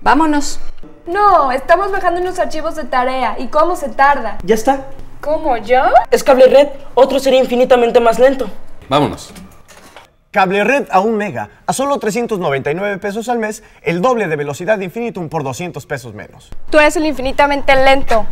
Vámonos. No, estamos bajando unos archivos de tarea. ¿Y cómo se tarda? Ya está. ¿Cómo yo? Es cable red. Otro sería infinitamente más lento. Vámonos. Cable red a un mega, a solo 399 pesos al mes, el doble de velocidad de infinitum por 200 pesos menos. Tú eres el infinitamente lento.